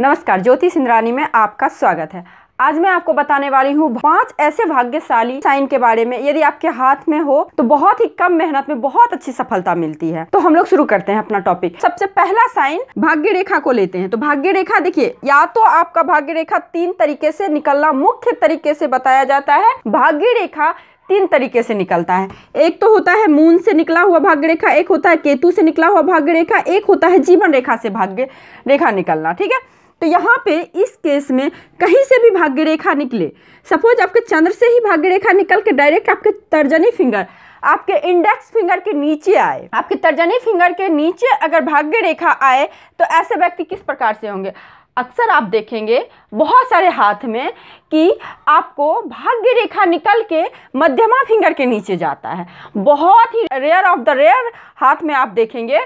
नमस्कार ज्योति इंद्रानी में आपका स्वागत है आज मैं आपको बताने वाली हूँ पांच ऐसे भाग्यशाली साइन के बारे में यदि आपके हाथ में हो तो बहुत ही कम मेहनत में बहुत अच्छी सफलता मिलती है तो हम लोग शुरू करते हैं अपना टॉपिक सबसे पहला साइन भाग्य रेखा को लेते हैं तो भाग्य रेखा देखिए या तो आपका भाग्य रेखा तीन तरीके से निकलना मुख्य तरीके से बताया जाता है भाग्य रेखा तीन तरीके से निकलता है एक तो होता है मून से निकला हुआ भाग्य रेखा एक होता है केतु से निकला हुआ भाग्य रेखा एक होता है जीवन रेखा से भाग्य रेखा निकलना ठीक है तो यहाँ पे इस केस में कहीं से भी भाग्य रेखा निकले सपोज आपके चंद्र से ही भाग्य रेखा निकल के डायरेक्ट आपके तर्जनी फिंगर आपके इंडेक्स फिंगर के नीचे आए आपके तर्जनी फिंगर के नीचे अगर भाग्य रेखा आए तो ऐसे व्यक्ति किस प्रकार से होंगे अक्सर आप देखेंगे बहुत सारे हाथ में कि आपको भाग्य रेखा निकल के मध्यमा फिंगर के नीचे जाता है बहुत ही रेयर ऑफ द रेयर हाथ में आप देखेंगे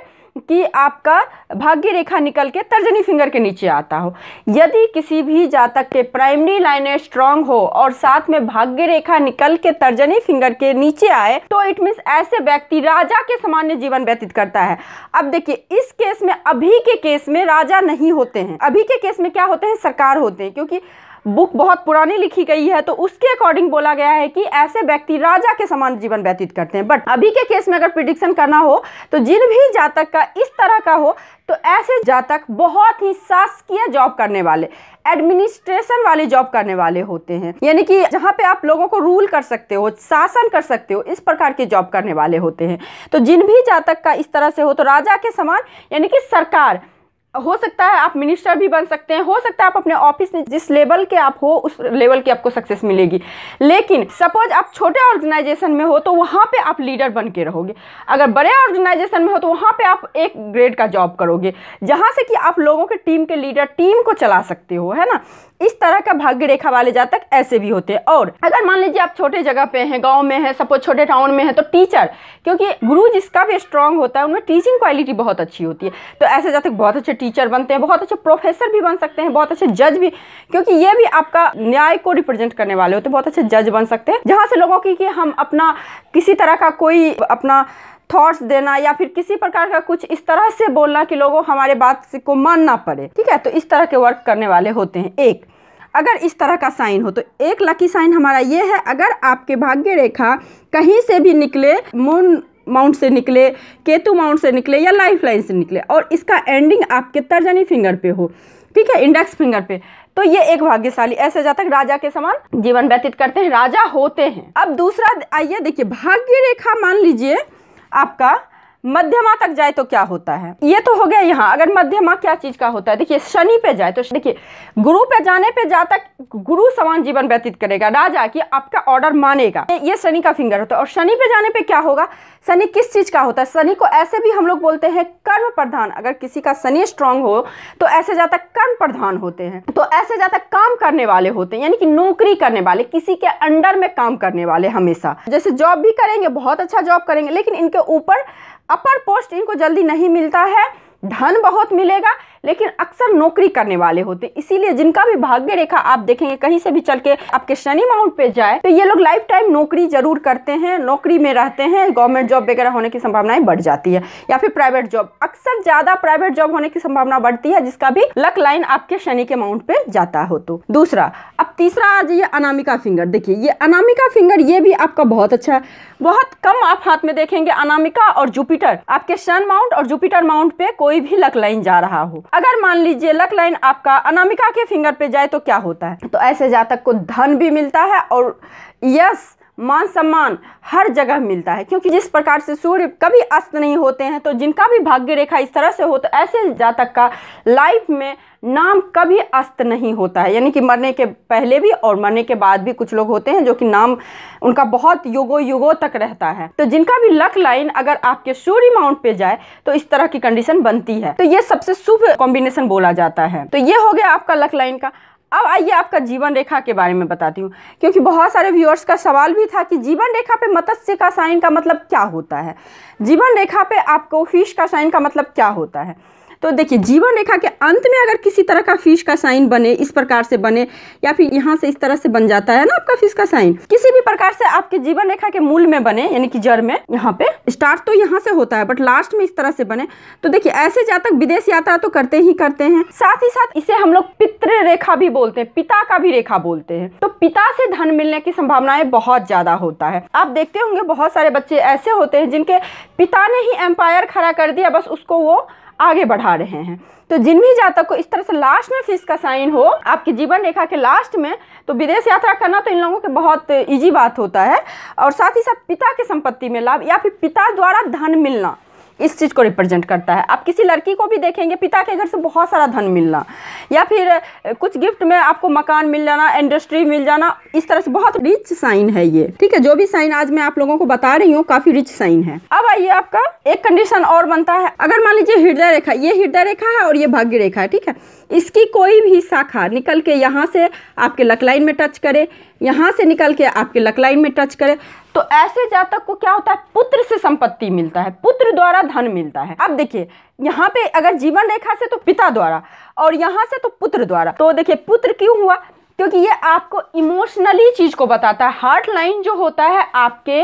कि आपका भाग्य रेखा निकल के तर्जनी फिंगर के नीचे आता हो यदि किसी भी जातक के प्राइमरी लाइनें स्ट्रांग हो और साथ में भाग्य रेखा निकल के तर्जनी फिंगर के नीचे आए तो इट मीन्स ऐसे व्यक्ति राजा के सामान्य जीवन व्यतीत करता है अब देखिए इस केस में अभी के केस में राजा नहीं होते हैं अभी के केस में क्या होते हैं सरकार होते हैं क्योंकि बुक बहुत पुरानी लिखी गई है तो उसके अकॉर्डिंग बोला गया है कि ऐसे व्यक्ति राजा के समान जीवन व्यतीत करते हैं बट अभी के केस में अगर प्रिडिक्शन करना हो तो जिन भी जातक का इस तरह का हो तो ऐसे जातक बहुत ही शासकीय जॉब करने वाले एडमिनिस्ट्रेशन वाले जॉब करने वाले होते हैं यानी कि जहाँ पे आप लोगों को रूल कर सकते हो शासन कर सकते हो इस प्रकार के जॉब करने वाले होते हैं तो जिन भी जातक का इस तरह से हो तो राजा के समान यानी कि सरकार हो सकता है आप मिनिस्टर भी बन सकते हैं हो सकता है आप अपने ऑफिस में जिस लेवल के आप हो उस लेवल की आपको सक्सेस मिलेगी लेकिन सपोज आप छोटे ऑर्गेनाइजेशन में हो तो वहाँ पे आप लीडर बन के रहोगे अगर बड़े ऑर्गेनाइजेशन में हो तो वहाँ पे आप एक ग्रेड का जॉब करोगे जहाँ से कि आप लोगों के टीम के लीडर टीम को चला सकते हो है ना इस तरह का भाग्य रेखा वाले जातक ऐसे भी होते हैं और अगर मान लीजिए आप छोटे जगह पे हैं गाँव में है सपोज छोटे टाउन में है तो टीचर क्योंकि गुरु जिसका भी स्ट्रांग होता है उनमें टीचिंग क्वालिटी बहुत अच्छी होती है तो ऐसे जातक बहुत अच्छे टीचर बनते हैं बहुत अच्छे प्रोफेसर भी बन सकते हैं बहुत अच्छे जज भी क्योंकि ये भी आपका न्याय को रिप्रेजेंट करने वाले होते हैं बहुत अच्छे जज बन सकते हैं जहाँ से लोगों की कि हम अपना किसी तरह का कोई अपना थॉट्स देना या फिर किसी प्रकार का कुछ इस तरह से बोलना कि लोगों हमारे बात को मानना पड़े ठीक है तो इस तरह के वर्क करने वाले होते हैं एक अगर इस तरह का साइन हो तो एक लकी साइन हमारा ये है अगर आपके भाग्य रेखा कहीं से भी निकले मून माउंट से निकले केतु माउंट से निकले या लाइफ लाइन से निकले और इसका एंडिंग आपके तर्जनी फिंगर पे हो ठीक है इंडेक्स फिंगर पे तो ये एक भाग्यशाली ऐसे जातक राजा के समान जीवन व्यतीत करते हैं राजा होते हैं अब दूसरा आइए देखिए भाग्य रेखा मान लीजिए आपका मध्यमा तक जाए तो क्या होता है ये तो हो गया यहाँ अगर मध्यमा क्या चीज का होता है देखिए शनि पे जाए तो देखिए गुरु पे जाने पे जा तक गुरु समान जीवन व्यतीत करेगा राजा की आपका ऑर्डर मानेगा ये शनि का फिंगर होता है और शनि पे जाने पे क्या होगा शनि किस चीज का होता है शनि को ऐसे भी हम लोग बोलते हैं कर्म प्रधान अगर किसी का शनि स्ट्रांग हो तो ऐसे ज्यादा कर्म प्रधान होते हैं तो ऐसे ज्यादा काम करने वाले होते हैं यानी कि नौकरी करने वाले किसी के अंडर में काम करने वाले हमेशा जैसे जॉब भी करेंगे बहुत अच्छा जॉब करेंगे लेकिन इनके ऊपर अपर पोस्ट इनको जल्दी नहीं मिलता है धन बहुत मिलेगा लेकिन अक्सर नौकरी करने वाले होते हैं इसीलिए जिनका भी भाग्य रेखा आप देखेंगे कहीं से भी चल के आपके शनि माउंट पे जाए तो ये लोग लाइफ टाइम नौकरी जरूर करते हैं नौकरी में रहते हैं गवर्नमेंट जॉब वगैरह होने की संभावनाएं बढ़ जाती है या फिर प्राइवेट जॉब अक्सर ज्यादा प्राइवेट जॉब होने की संभावना बढ़ती है जिसका भी लक लाइन आपके शनि के माउंट पे जाता हो तो दूसरा अब तीसरा आ जाइए अनामिका फिंगर देखिए ये अनामिका फिंगर ये भी आपका बहुत अच्छा है बहुत कम आप हाथ में देखेंगे अनामिका और जुपिटर आपके सन माउंट और जुपिटर माउंट पे कोई भी लक लाइन जा रहा हो अगर मान लीजिए लक लाइन आपका अनामिका के फिंगर पे जाए तो क्या होता है तो ऐसे जातक को धन भी मिलता है और यस मान सम्मान हर जगह मिलता है क्योंकि जिस प्रकार से सूर्य कभी अस्त नहीं होते हैं तो जिनका भी भाग्य रेखा इस तरह से हो तो ऐसे जातक का लाइफ में नाम कभी अस्त नहीं होता है यानी कि मरने के पहले भी और मरने के बाद भी कुछ लोग होते हैं जो कि नाम उनका बहुत युगो युगो तक रहता है तो जिनका भी लक लाइन अगर आपके सूर्य माउंट पे जाए तो इस तरह की कंडीशन बनती है तो ये सबसे शुभ कॉम्बिनेशन बोला जाता है तो ये हो गया आपका लक लाइन का अब आइए आपका जीवन रेखा के बारे में बताती हूँ क्योंकि बहुत सारे व्यूअर्स का सवाल भी था कि जीवन रेखा पे मत्स्य का साइन का मतलब क्या होता है जीवन रेखा पे आपको फिश का साइन का मतलब क्या होता है तो देखिए जीवन रेखा के अंत में अगर किसी तरह का फिश का साइन बने इस प्रकार से बने या फिर यहाँ से इस तरह से बन जाता है ना आपका फिश का साइन किसी भी प्रकार से आपके जीवन रेखा के मूल में बने यानी कि जड़ में यहाँ पे स्टार्ट तो यहाँ से होता है बट लास्ट में इस तरह से बने तो देखिये ऐसे जातक विदेश यात्रा तो करते ही करते हैं साथ ही साथ इसे हम लोग पितृ रेखा भी बोलते हैं पिता का भी रेखा बोलते हैं तो पिता से धन मिलने की संभावनाएं बहुत ज्यादा होता है आप देखते होंगे बहुत सारे बच्चे ऐसे होते हैं जिनके पिता ने ही एम्पायर खड़ा कर दिया बस उसको वो आगे बढ़ा रहे हैं तो जिन भी जातक को इस तरह से लास्ट में फीस का साइन हो आपके जीवन रेखा के लास्ट में तो विदेश यात्रा करना तो इन लोगों के बहुत ईजी बात होता है और साथ ही साथ पिता के संपत्ति में लाभ या फिर पिता द्वारा धन मिलना इस चीज़ को रिप्रेजेंट करता है आप किसी लड़की को भी देखेंगे पिता के घर से बहुत सारा धन मिलना या फिर कुछ गिफ्ट में आपको मकान मिल जाना इंडस्ट्री मिल जाना इस तरह से बहुत रिच साइन है ये ठीक है जो भी साइन आज मैं आप लोगों को बता रही हूँ काफ़ी रिच साइन है अब आइए आपका एक कंडीशन और बनता है अगर मान लीजिए हृदय रेखा ये हृदय रेखा है और ये भाग्य रेखा है ठीक है इसकी कोई भी शाखा निकल के यहाँ से आपके लकलाइन में टच करे यहाँ से निकल के आपके लकलाइन में टच करे तो ऐसे जातक को क्या होता है पुत्र से संपत्ति मिलता है पुत्र द्वारा धन मिलता है अब देखिए यहाँ पे अगर जीवन रेखा से तो पिता द्वारा और यहाँ से तो पुत्र द्वारा तो देखिए पुत्र क्यों हुआ क्योंकि ये आपको इमोशनली चीज़ को बताता है हार्ट लाइन जो होता है आपके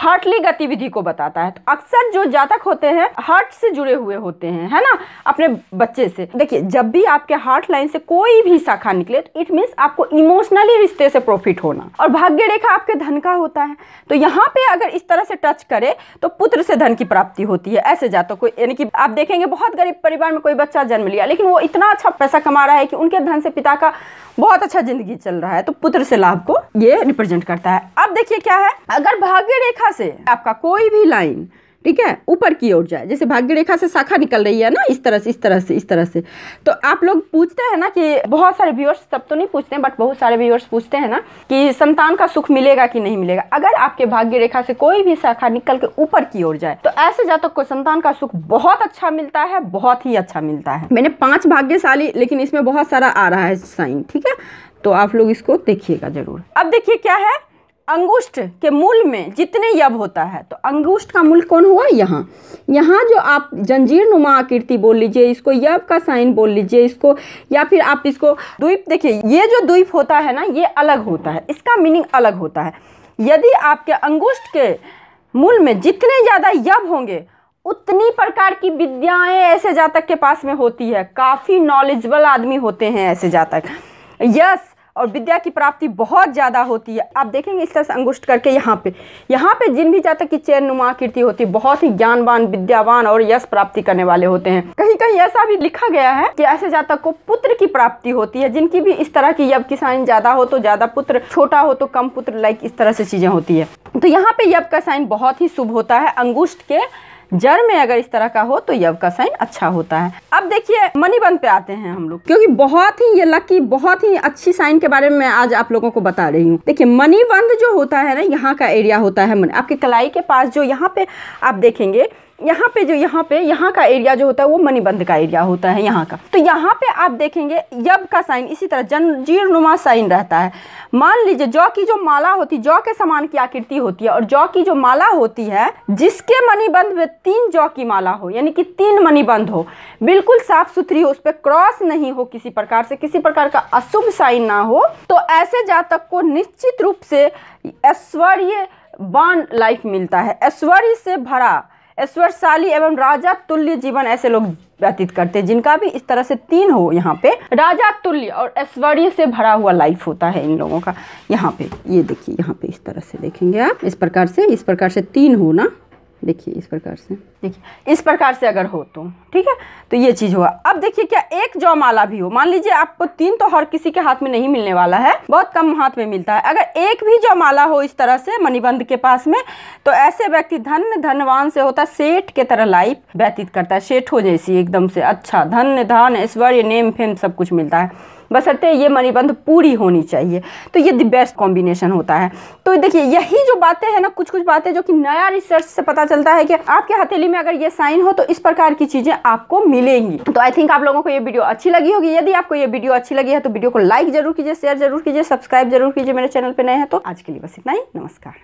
हार्टली गतिविधि को बताता है तो अक्सर जो जातक होते हैं हार्ट से जुड़े हुए होते हैं है ना अपने बच्चे से देखिए जब भी आपके हार्ट लाइन से कोई भी शाखा निकले तो इट मीन्स आपको इमोशनली रिश्ते से प्रॉफिट होना और भाग्य रेखा आपके धन का होता है तो यहाँ पे अगर इस तरह से टच करे तो पुत्र से धन की प्राप्ति होती है ऐसे जातक को यानी कि आप देखेंगे बहुत गरीब परिवार में कोई बच्चा जन्म लिया लेकिन वो इतना अच्छा पैसा कमा रहा है कि उनके धन से पिता का बहुत अच्छा जिंदगी चल रहा है तो पुत्र से लाभ को ये रिप्रेजेंट करता है अब देखिए क्या है अगर भाग्य रेखा रेखा से आपका कोई भी लाइन ठीक है ऊपर की ओर जाए जैसे भाग्य रेखा से शाखा निकल रही है ना इस तरह से इस तरह से इस तरह से तो आप लोग पूछते हैं ना कि बहुत सारे व्यूअर्स तब तो नहीं पूछते हैं बट बहुत सारे व्यूअर्स पूछते हैं ना कि संतान का सुख मिलेगा कि नहीं मिलेगा अगर आपके भाग्य रेखा से कोई भी शाखा निकल के ऊपर की ओर जाए तो ऐसे जातक को संतान का सुख बहुत अच्छा मिलता है बहुत ही अच्छा मिलता है मैंने पाँच भाग्यशाली लेकिन इसमें बहुत सारा आ रहा है साइन ठीक है तो आप लोग इसको देखिएगा जरूर अब देखिए क्या है अंगुष्ठ के मूल में जितने यब होता है तो अंगुष्ठ का मूल कौन हुआ यहाँ यहाँ जो आप जंजीर नुमा आकृति बोल लीजिए इसको यब का साइन बोल लीजिए इसको या फिर आप इसको द्वीप देखिए ये जो द्वीप होता है ना ये अलग होता है इसका मीनिंग अलग होता है यदि आपके अंगुष्ठ के मूल में जितने ज़्यादा यब होंगे उतनी प्रकार की विद्याएँ ऐसे जातक के पास में होती है काफ़ी नॉलेजबल आदमी होते हैं ऐसे जातक यस और विद्या की प्राप्ति बहुत ज़्यादा होती है आप देखेंगे इस तरह से अंगुष्ट करके यहाँ पे यहाँ पे जिन भी जातक की चैन नुमा कीर्ति होती है बहुत ही ज्ञानवान विद्यावान और यश प्राप्ति करने वाले होते हैं कहीं कहीं ऐसा भी लिखा गया है कि ऐसे जातक को पुत्र की प्राप्ति होती है जिनकी भी इस तरह की यब साइन ज़्यादा हो तो ज़्यादा पुत्र छोटा हो तो कम पुत्र लाइक इस तरह से चीज़ें होती है तो यहाँ पे यब का साइन बहुत ही शुभ होता है अंगुष्ठ के जड़ में अगर इस तरह का हो तो यव का साइन अच्छा होता है अब देखिए मनीबंद पे आते हैं हम लोग क्योंकि बहुत ही ये लकी बहुत ही अच्छी साइन के बारे में आज आप लोगों को बता रही हूँ देखिए मनीबंद जो होता है ना यहाँ का एरिया होता है आपके कलाई के पास जो यहाँ पे आप देखेंगे यहाँ पे जो यहाँ पे यहाँ का एरिया जो होता है वो मणिबंध का एरिया होता है यहाँ का तो यहाँ पे आप देखेंगे यब का साइन इसी तरह जन जीर्णुमा साइन रहता है मान लीजिए जौ की जो माला होती है जौ के समान की आकृति होती है और जौ की जो माला होती है जिसके मणिबंध में तीन जौ की माला हो यानी कि तीन मणिबंध हो बिल्कुल साफ सुथरी हो उस पर क्रॉस नहीं हो किसी प्रकार से किसी प्रकार का अशुभ साइन ना हो तो ऐसे जातक को निश्चित रूप से ऐश्वर्य बान लाइफ मिलता है ऐश्वर्य से भरा ऐश्वर्यशाली एवं राजा तुल्य जीवन ऐसे लोग व्यतीत करते हैं जिनका भी इस तरह से तीन हो यहाँ पे राजा तुल्य और ऐश्वर्य से भरा हुआ लाइफ होता है इन लोगों का यहाँ पे ये यह देखिए यहाँ पे इस तरह से देखेंगे आप इस प्रकार से इस प्रकार से तीन हो ना देखिए इस प्रकार से देखिए इस प्रकार से अगर हो तो ठीक है तो ये चीज़ हुआ अब देखिए क्या एक जौ माला भी हो मान लीजिए आपको तीन तो हर किसी के हाथ में नहीं मिलने वाला है बहुत कम हाथ में मिलता है अगर एक भी जौ माला हो इस तरह से मणिबंध के पास में तो ऐसे व्यक्ति धन धनवान से होता सेठ के तरह लाइफ व्यतीत करता है हो जैसी एकदम से अच्छा धन धन ऐश्वर्य नेम फेम सब कुछ मिलता है बसरते ये मणिबंध पूरी होनी चाहिए तो ये द बेस्ट कॉम्बिनेशन होता है तो देखिए यही जो बातें हैं ना कुछ कुछ बातें जो कि नया रिसर्च से पता चलता है कि आपके हथेली में अगर ये साइन हो तो इस प्रकार की चीज़ें आपको मिलेंगी तो आई थिंक आप लोगों को ये वीडियो अच्छी लगी होगी यदि आपको ये वीडियो अच्छी लगी है तो वीडियो को लाइक जरूर कीजिए शेयर जरूर कीजिए सब्सक्राइब जरूर कीजिए मेरे चैनल पर नए हैं तो आज के लिए बस इतना ही नमस्कार